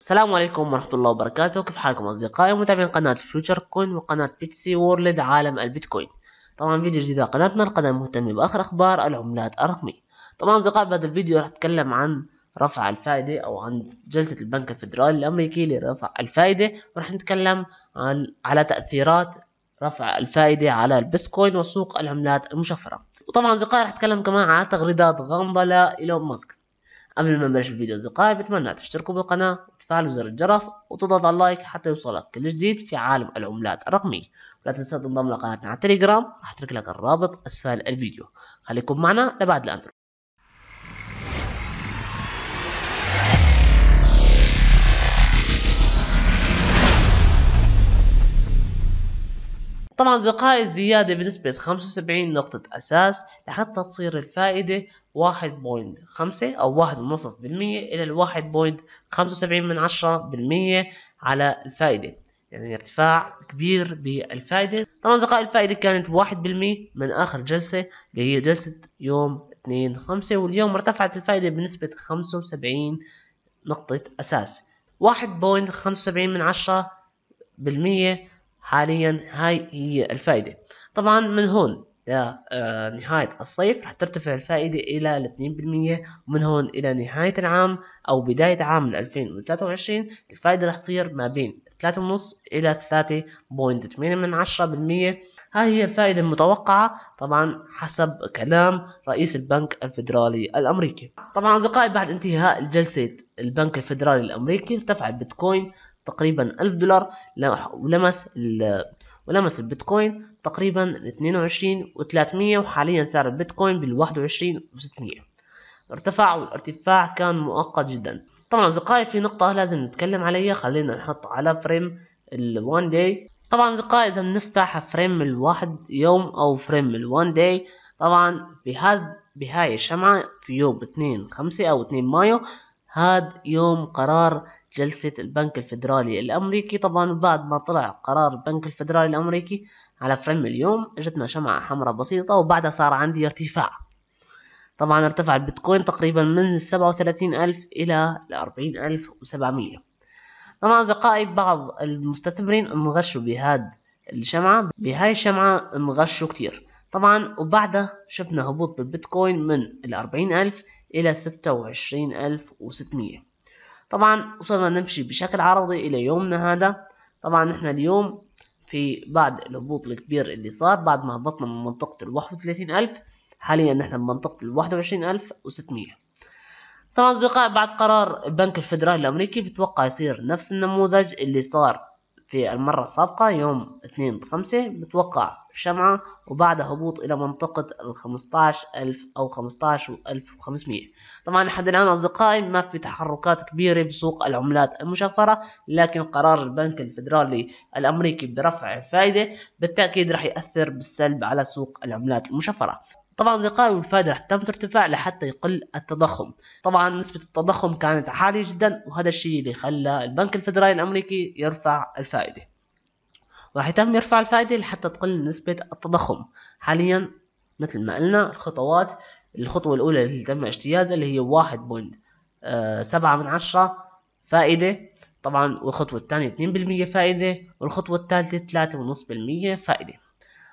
السلام عليكم ورحمة الله وبركاته كيف حالكم أصدقائي متابعين قناة فيوتشر كوين وقناة بيتسي وورلد عالم البيتكوين طبعا فيديو جديد على قناتنا القناة مهتمة بآخر أخبار العملات الرقمية طبعا أصدقائي بهذا الفيديو راح أتكلم عن رفع الفائدة أو عن جلسة البنك الفدرالي الأمريكي لرفع الفائدة وراح نتكلم عن على تأثيرات رفع الفائدة على البيتكوين وسوق العملات المشفرة وطبعا أصدقائي راح أتكلم كمان على تغريدات غامضة لإيلون ماسك قبل ما نبلش الفيديو أصدقائي بتمنى تشتركوا بالقناة وتفعلوا زر الجرس وتضغط على اللايك حتى يوصلك كل جديد في عالم العملات الرقمية ولا تنسى تنضم لقناتنا على التليجرام راح أترك لك الرابط أسفل الفيديو خليكم معنا لبعد الأندرو طبعا أصدقائي الزيادة بنسبة 75 نقطة أساس لحتى تصير الفائدة 1.5 أو 1.5% إلى 1.75 على الفائدة يعني ارتفاع كبير بالفائدة طبعا أصدقائي الفائدة كانت 1% من آخر جلسة اللي هي جلسة يوم 2 5 واليوم ارتفعت الفائدة بنسبة 75 نقطة أساس 1.75 من عشرة حاليا هاي هي الفائدة طبعا من هون لنهاية آه، الصيف رح ترتفع الفائدة إلى 2% بالمية ومن هون إلى نهاية العام أو بداية عام 2023 الفائدة رح تصير ما بين 3.5 إلى 3.8 من عشرة بالمية هاي هي الفائدة المتوقعة طبعا حسب كلام رئيس البنك الفيدرالي الأمريكي طبعا أصدقائي بعد انتهاء جلسة البنك الفيدرالي الأمريكي ارتفع البيتكوين تقريبا 1000 دولار ولمس ولمس البيتكوين تقريبا 22 و300 وحاليا سعر البيتكوين بال 21 و600 ارتفع والارتفاع كان مؤقت جدا طبعا اصدقائي في نقطة لازم نتكلم عليها خلينا نحط على فريم ال 1 داي طبعا اصدقائي اذا بنفتح فريم الواحد يوم او فريم ال 1 داي طبعا بهذا بهاي الشمعة في يوم 2 5 او 2 مايو هاد يوم قرار جلسة البنك الفدرالي الأمريكي طبعا بعد ما طلع قرار البنك الفدرالي الأمريكي على فريم اليوم اجتنا شمعة حمراء بسيطة وبعدها صار عندي ارتفاع طبعا ارتفع البيتكوين تقريبا من سبعة وثلاثين ألف إلى أربعين ألف وسبعمية طبعا نعم، أصدقائي بعض المستثمرين انغشوا بهاد الشمعة بهاي الشمعة انغشوا كتير طبعا وبعدها شفنا هبوط بالبيتكوين من الأربعين ألف إلى ستة وعشرين ألف وستمية طبعا وصلنا نمشي بشكل عرضي الى يومنا هذا طبعا احنا اليوم في بعد الهبوط الكبير اللي صار بعد ما هبطنا من منطقة الواحد وثلاثين ألف حاليا احنا بمنطقة الواحد وعشرين ألف وستمية طبعا اصدقائي بعد قرار البنك الفدرالي الأمريكي بتوقع يصير نفس النموذج اللي صار في المرة السابقة يوم 2 5 متوقع شمعة وبعد هبوط إلى منطقة ال 15000 أو 15500 طبعا لحد الآن أصدقائي ما في تحركات كبيرة بسوق العملات المشفرة لكن قرار البنك الفيدرالي الأمريكي برفع الفائدة بالتأكيد راح يأثر بالسلب على سوق العملات المشفرة طبعا اصدقائي قائمة راح تم ارتفاع لحتى يقل التضخم طبعا نسبة التضخم كانت عالية جدا وهذا الشيء اللي خلى البنك الفدرالي الأمريكي يرفع الفائدة وراح يتم يرفع الفائدة لحتى تقل نسبة التضخم حاليا مثل ما قلنا الخطوات الخطوة الأولى اللي تم اجتيازها اللي هي واحد بوينت آه، سبعة من عشرة فائدة طبعا والخطوة الثانية 2% بالمية فائدة والخطوة الثالثة 3.5% بالمية فائدة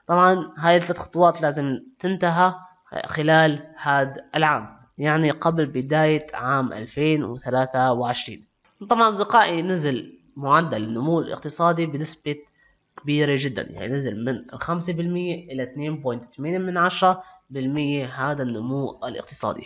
طبعا هاي الثلاث خطوات لازم تنتهى خلال هذا العام يعني قبل بداية عام 2023 طبعا أصدقائي نزل معدل النمو الاقتصادي بنسبة كبيرة جدا يعني نزل من 5% إلى 2.8% من عشرة بالمية هذا النمو الاقتصادي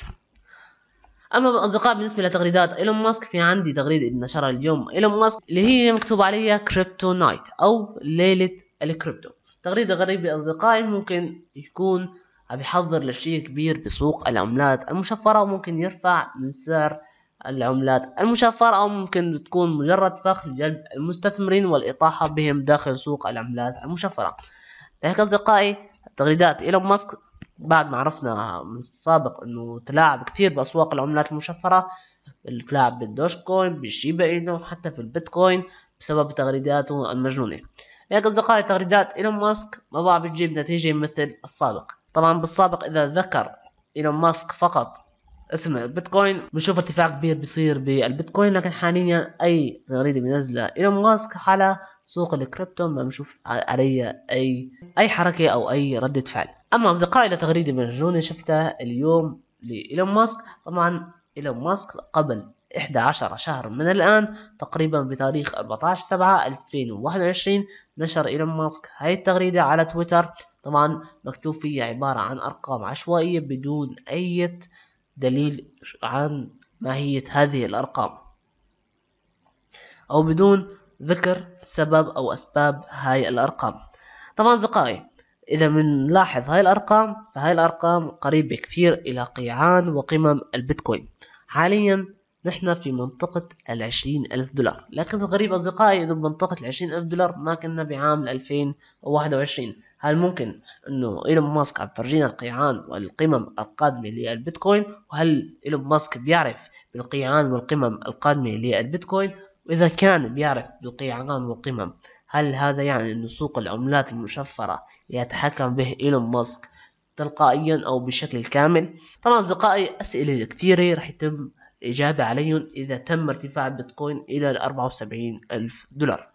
أما أصدقاء بالنسبة لتغريدات إيلون ماسك في عندي تغريدة نشرها اليوم إيلون ماسك اللي هي مكتوب عليها كريبتو نايت أو ليلة الكريبتو تغريدة غريبة أصدقائي ممكن يكون عم يحضر لشيء كبير بسوق العملات المشفرة وممكن يرفع من سعر العملات المشفرة أو ممكن تكون مجرد فخ لجلب المستثمرين والإطاحة بهم داخل سوق العملات المشفرة لهيك أصدقائي تغريدات إيلون ماسك بعد ما عرفنا من السابق انه تلاعب كثير باسواق العملات المشفرة تلاعب بالدوج كوين بالشيبا اينو حتى في البيتكوين بسبب تغريداته المجنونة لكن أصدقائي تغريدات إيلون ماسك ما ضاع بتجيب نتيجة مثل السابق طبعا بالسابق إذا ذكر إيلون ماسك فقط اسم البيتكوين بنشوف ارتفاع كبير بيصير بالبيتكوين لكن حاليا اي تغريده بينزلها ايلون ماسك على سوق الكريبتو ما بنشوف علي اي اي حركه او اي رده فعل اما اصدقائي لتغريده مجنونه شفتها اليوم لايلون ماسك طبعا ايلون ماسك قبل إحدى عشر من الآن تقريبا بتاريخ 14/7/2021 نشر إيلون ماسك هاي التغريدة على تويتر طبعا مكتوب فيها عبارة عن أرقام عشوائية بدون أي دليل عن ماهية هذه الأرقام أو بدون ذكر سبب أو أسباب هاي الأرقام طبعا أصدقائي إذا بنلاحظ هاي الأرقام فهاي الأرقام قريبة كثير إلى قيعان وقمم البيتكوين حاليا نحن في منطقة العشرين ألف دولار لكن الغريب أصدقائي أنه بمنطقة العشرين ألف دولار ما كنا بعام 2021 هل ممكن أنه إيلون ماسك عم فرجينا القيعان والقمم القادمة للبيتكوين وهل إيلون ماسك بيعرف بالقيعان والقمم القادمة للبيتكوين وإذا كان بيعرف بالقيعان والقمم هل هذا يعني أن سوق العملات المشفرة يتحكم به إيلون ماسك تلقائيا أو بشكل كامل؟ طبعا أصدقائي أسئلة كثيرة رح يتم إجابة عليهم إذا تم ارتفاع البيتكوين إلى 74 ألف دولار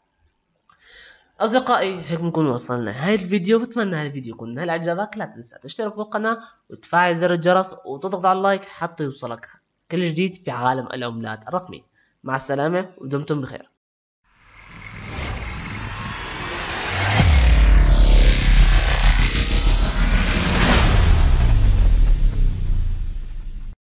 أصدقائي هيك بنكون وصلنا لنهاية الفيديو بتمنى هالفيديو يكون نال إعجابك لا تنسى تشترك بالقناة وتفعل زر الجرس وتضغط على اللايك حتى يوصلك كل جديد في عالم العملات الرقمي مع السلامة ودمتم بخير